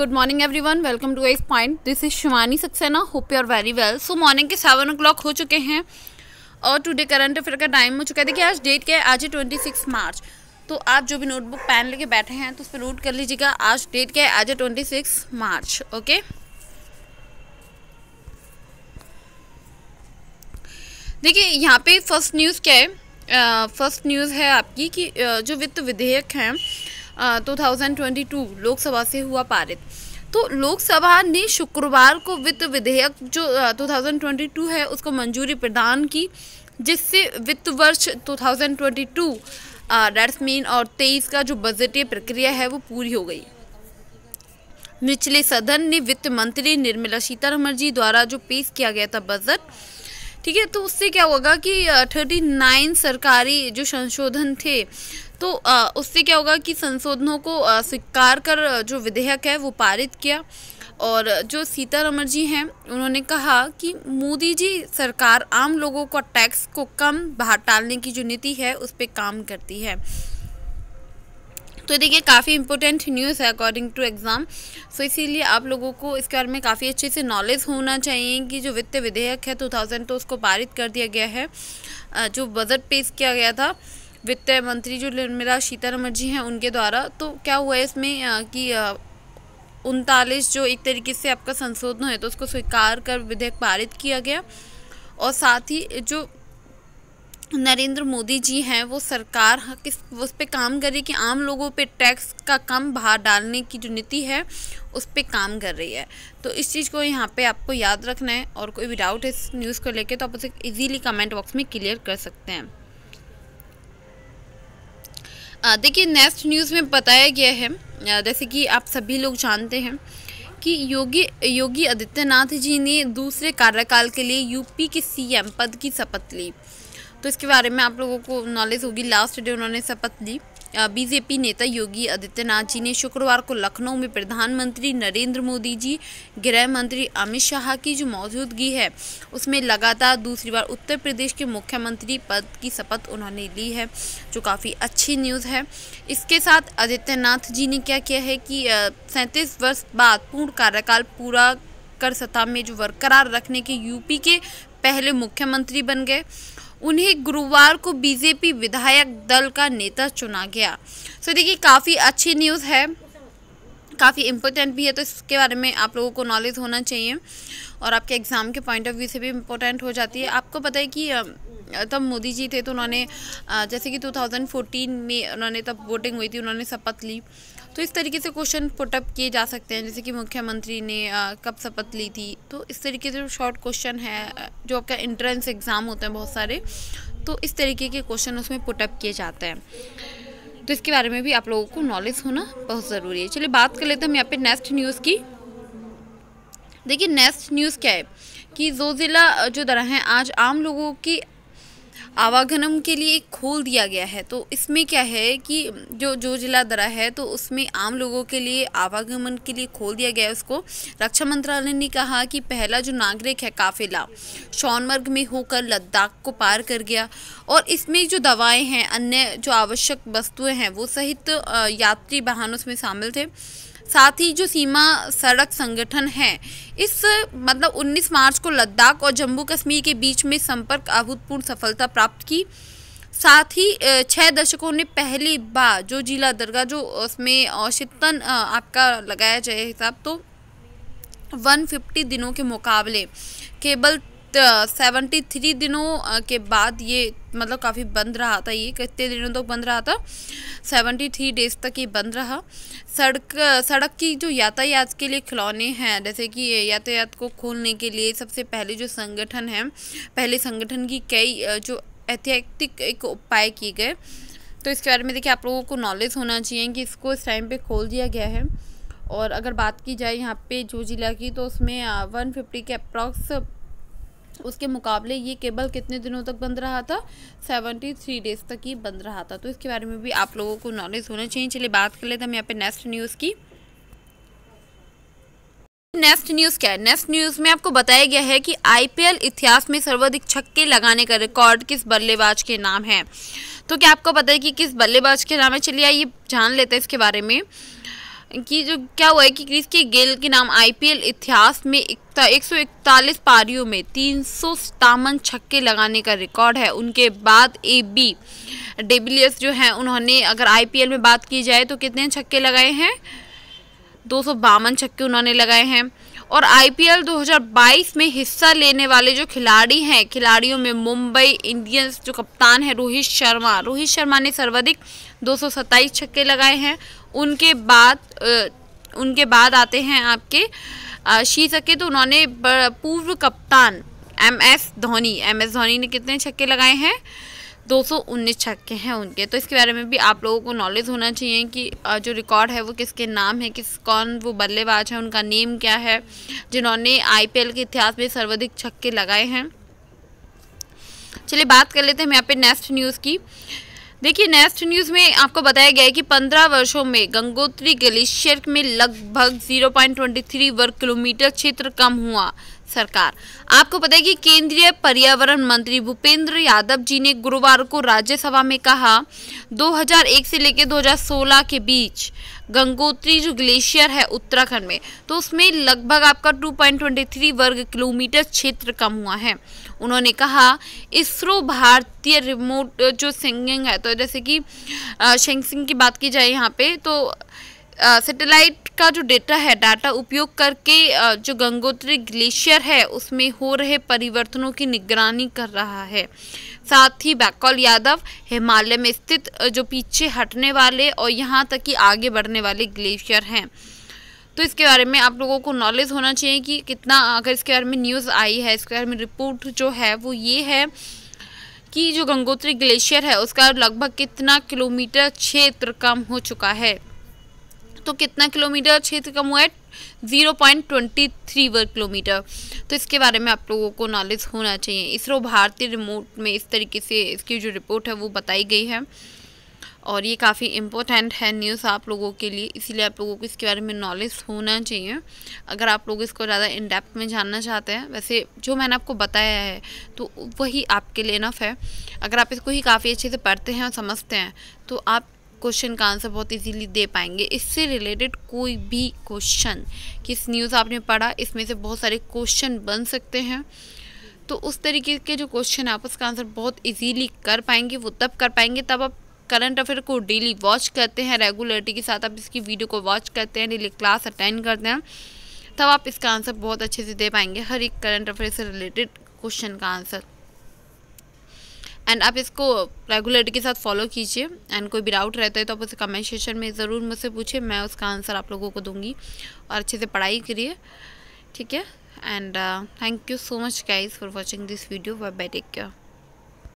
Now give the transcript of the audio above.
good morning everyone welcome to S point this is Shivani Saxena hope you are very well so morning के seven o'clock हो चुके हैं और today current affair का time हो चुका है देखिए आज डेट क्या है आज है ट्वेंटी सिक्स मार्च तो आप जो भी नोटबुक पेन लेके बैठे हैं तो उस पर नोट कर लीजिएगा आज डेट क्या है आज है ट्वेंटी सिक्स मार्च ओके देखिए यहाँ पे फर्स्ट न्यूज़ क्या है फर्स्ट uh, न्यूज़ है आपकी कि uh, जो वित्त विधेयक हैं 2022 लोकसभा से हुआ पारित तो लोकसभा ने शुक्रवार को वित्त विधेयक जो 2022 है उसको मंजूरी प्रदान की जिससे वित्त वर्ष 2022 दैट्स मीन और 23 का जो बजटीय प्रक्रिया है वो पूरी हो गई निचले सदन ने वित्त मंत्री निर्मला सीतारमण जी द्वारा जो पेश किया गया था बजट ठीक है तो उससे क्या होगा कि 39 सरकारी जो संशोधन थे तो उससे क्या होगा कि संशोधनों को स्वीकार कर जो विधेयक है वो पारित किया और जो सीतारमण जी हैं उन्होंने कहा कि मोदी जी सरकार आम लोगों को टैक्स को कम बाहर टालने की जो नीति है उस पर काम करती है तो देखिए काफ़ी इम्पोर्टेंट न्यूज़ है अकॉर्डिंग टू एग्ज़ाम सो इसीलिए आप लोगों को इसके बारे में काफ़ी अच्छे से नॉलेज होना चाहिए कि जो वित्त विधेयक है 2000 तो उसको पारित कर दिया गया है जो बजट पेश किया गया था वित्त मंत्री जो निर्मला सीतारमण जी हैं उनके द्वारा तो क्या हुआ है इसमें कि उनतालीस जो एक तरीके से आपका संशोधन है तो उसको स्वीकार कर विधेयक पारित किया गया और साथ ही जो नरेंद्र मोदी जी हैं वो सरकार किस उस पर काम कर रही है कि आम लोगों पे टैक्स का कम भार डालने की जो नीति है उस पर काम कर रही है तो इस चीज़ को यहाँ पे आपको याद रखना है और कोई भी डाउट इस न्यूज़ को लेके तो आप उसे इजीली कमेंट बॉक्स में क्लियर कर सकते हैं देखिए नेक्स्ट न्यूज़ में बताया गया है जैसे कि आप सभी लोग जानते हैं कि योगी योगी आदित्यनाथ जी ने दूसरे कार्यकाल के लिए यूपी के सीएम पद की शपथ ली तो इसके बारे में आप लोगों को नॉलेज होगी लास्ट डे उन्होंने शपथ ली बीजेपी नेता योगी आदित्यनाथ जी ने शुक्रवार को लखनऊ में प्रधानमंत्री नरेंद्र मोदी जी गृह मंत्री अमित शाह की जो मौजूदगी है उसमें लगातार दूसरी बार उत्तर प्रदेश के मुख्यमंत्री पद की शपथ उन्होंने ली है जो काफ़ी अच्छी न्यूज़ है इसके साथ आदित्यनाथ जी ने क्या किया है कि सैंतीस वर्ष बाद पूर्ण कार्यकाल पूरा कर सत्ता में जो बरकरार रखने के यूपी के पहले मुख्यमंत्री बन गए उन्हें गुरुवार को बीजेपी विधायक दल का नेता चुना गया सो देखिए काफ़ी अच्छी न्यूज़ है काफ़ी इम्पोर्टेंट भी है तो इसके बारे में आप लोगों को नॉलेज होना चाहिए और आपके एग्ज़ाम के पॉइंट ऑफ व्यू से भी इम्पोर्टेंट हो जाती है आपको पता है कि तब मोदी जी थे तो उन्होंने जैसे कि 2014 में उन्होंने तब वोटिंग हुई थी उन्होंने शपथ ली तो इस तरीके से क्वेश्चन पुटअप किए जा सकते हैं जैसे कि मुख्यमंत्री ने कब शपथ ली थी तो इस तरीके से शॉर्ट क्वेश्चन है जो आपका एंट्रेंस एग्ज़ाम होते हैं बहुत सारे तो इस तरीके के क्वेश्चन उसमें पुटअप किए जाते हैं तो इसके बारे में भी आप लोगों को नॉलेज होना बहुत ज़रूरी है चलिए बात कर लेते हैं हम यहाँ पे नेक्स्ट न्यूज़ की देखिए नेक्स्ट न्यूज़ क्या है कि जो ज़िला जो दरा हैं आज आम लोगों की आवागमन के लिए खोल दिया गया है तो इसमें क्या है कि जो जो जिला दरा है तो उसमें आम लोगों के लिए आवागमन के लिए खोल दिया गया है उसको रक्षा मंत्रालय ने कहा कि पहला जो नागरिक है काफिला शौनमर्ग में होकर लद्दाख को पार कर गया और इसमें जो दवाएं हैं अन्य जो आवश्यक वस्तुएं हैं वो सहित यात्री वाहन उसमें शामिल थे साथ ही जो सीमा सड़क संगठन है इस मतलब 19 मार्च को लद्दाख और जम्मू कश्मीर के बीच में संपर्क अभूतपूर्ण सफलता प्राप्त की साथ ही छः दशकों ने पहली बार जो जिला दरगाह जो उसमें औसतन आपका लगाया जाए हिसाब तो 150 दिनों के मुकाबले केवल सेवेंटी थ्री दिनों के बाद ये मतलब काफ़ी बंद रहा था ये कितने दिनों तक तो बंद रहा था सेवेंटी थ्री डेज तक ये बंद रहा सड़क सड़क की जो यातायात के लिए खिलौने हैं जैसे कि यातायात को खोलने के लिए सबसे पहले जो संगठन है पहले संगठन की कई जो ऐतिहासिक एक उपाय किए गए तो इसके बारे में देखिए आप लोगों को नॉलेज होना चाहिए कि इसको इस टाइम पर खोल दिया गया है और अगर बात की जाए यहाँ पे जो जिला की तो उसमें वन फिफ्टी के अप्रॉक्स उसके मुकाबले ये केबल कितने दिनों तक बंद रहा था सेवेंटी थ्री डेज तक ही बंद रहा था तो इसके बारे में भी आप लोगों को नॉलेज होना चाहिए चलिए बात कर लेते हैं हम यहाँ पे नेक्स्ट न्यूज़ की नेक्स्ट न्यूज़ क्या है नेक्स्ट न्यूज़ में आपको बताया गया है कि आईपीएल इतिहास में सर्वाधिक छक्के लगाने का रिकॉर्ड किस बल्लेबाज के नाम है तो क्या आपको पता है कि किस बल्लेबाज के नाम है चलिए आइए जान लेते हैं इसके बारे में कि जो क्या हुआ है कि क्रिस के गेल के नाम आईपीएल इतिहास में एक सौ इकतालीस पारियों में तीन सौ सतावन छक्के लगाने का रिकॉर्ड है उनके बाद ए बी डेबिलियर्स जो हैं उन्होंने अगर आईपीएल में बात की जाए तो कितने छक्के लगाए हैं दो सौ बावन छक्के उन्होंने लगाए हैं और आईपीएल 2022 में हिस्सा लेने वाले जो खिलाड़ी हैं खिलाड़ियों में मुंबई इंडियंस जो कप्तान है रोहित शर्मा रोहित शर्मा ने सर्वाधिक दो छक्के लगाए हैं उनके बाद उनके बाद आते हैं आपके शी सके तो उन्होंने पूर्व कप्तान M S Dhoni M S Dhoni ने कितने छक्के लगाए हैं 219 छक्के हैं उनके तो इसके बारे में भी आप लोगों को नॉलेज होना चाहिए कि जो रिकॉर्ड है वो किसके नाम है किस कौन वो बल्लेबाज है उनका नेम क्या है जिन्होंने आईपीएल के इतिहास में सर्वाधिक छक्के लगाए हैं चलिए बात कर लेते हैं हम यहाँ पे नेक्स्ट न्यूज़ की देखिए नेक्स्ट न्यूज़ में आपको बताया गया है कि 15 वर्षों में गंगोत्री ग्लेशियर में लगभग 0.23 वर्ग किलोमीटर क्षेत्र कम हुआ सरकार आपको पता है कि केंद्रीय पर्यावरण मंत्री भूपेंद्र यादव जी ने गुरुवार को राज्यसभा में कहा 2001 से लेकर 2016 के बीच गंगोत्री जो ग्लेशियर है उत्तराखंड में तो उसमें लगभग आपका 2.23 वर्ग किलोमीटर क्षेत्र कम हुआ है उन्होंने कहा इसरो भारतीय रिमोट जो सिंगिंग है तो जैसे कि शेंगसिंग की बात की जाए यहाँ पे तो सैटेलाइट का जो डेटा है डाटा उपयोग करके जो गंगोत्री ग्लेशियर है उसमें हो रहे परिवर्तनों की निगरानी कर रहा है साथ ही बैकौल यादव हिमालय में स्थित जो पीछे हटने वाले और यहाँ तक कि आगे बढ़ने वाले ग्लेशियर हैं तो इसके बारे में आप लोगों को नॉलेज होना चाहिए कि कितना अगर इसके बारे में न्यूज़ आई है इसके बारे में रिपोर्ट जो है वो ये है कि जो गंगोत्री ग्लेशियर है उसका लगभग कितना किलोमीटर क्षेत्र कम हो चुका है तो कितना किलोमीटर क्षेत्र तो कम हुआ है जीरो पॉइंट ट्वेंटी थ्री वर्ग किलोमीटर तो इसके बारे में आप लोगों को नॉलेज होना चाहिए इसरो भारतीय रिमोट में इस तरीके से इसकी जो रिपोर्ट है वो बताई गई है और ये काफ़ी इम्पोर्टेंट है न्यूज़ आप लोगों के लिए इसीलिए आप लोगों को इसके बारे में नॉलेज होना चाहिए अगर आप लोग इसको ज़्यादा इन डेप्थ में जानना चाहते हैं वैसे जो मैंने आपको बताया है तो वही आपके लिए नफ है अगर आप इसको ही काफ़ी अच्छे से पढ़ते हैं और समझते हैं तो आप क्वेश्चन का आंसर बहुत इजीली दे पाएंगे इससे रिलेटेड कोई भी क्वेश्चन किस न्यूज़ आपने पढ़ा इसमें से बहुत सारे क्वेश्चन बन सकते हैं तो उस तरीके के जो क्वेश्चन आप उसका आंसर बहुत इजीली कर पाएंगे वो तब कर पाएंगे तब आप करंट अफेयर को डेली वॉच करते हैं रेगुलरिटी के साथ आप इसकी वीडियो को वॉच करते हैं डेली क्लास अटेंड करते हैं तब आप इसका आंसर बहुत अच्छे से दे पाएंगे हर एक करंट अफेयर से रिलेटेड क्वेश्चन का आंसर एंड आप इसको रेगुलरिटी के साथ फॉलो कीजिए एंड कोई भी डाउट रहता है तो आप उसे कमेंट सेशन में ज़रूर मुझसे पूछिए मैं उसका आंसर आप लोगों को दूंगी और अच्छे से पढ़ाई करिए ठीक है and thank you so much guys for watching this video bye bye take care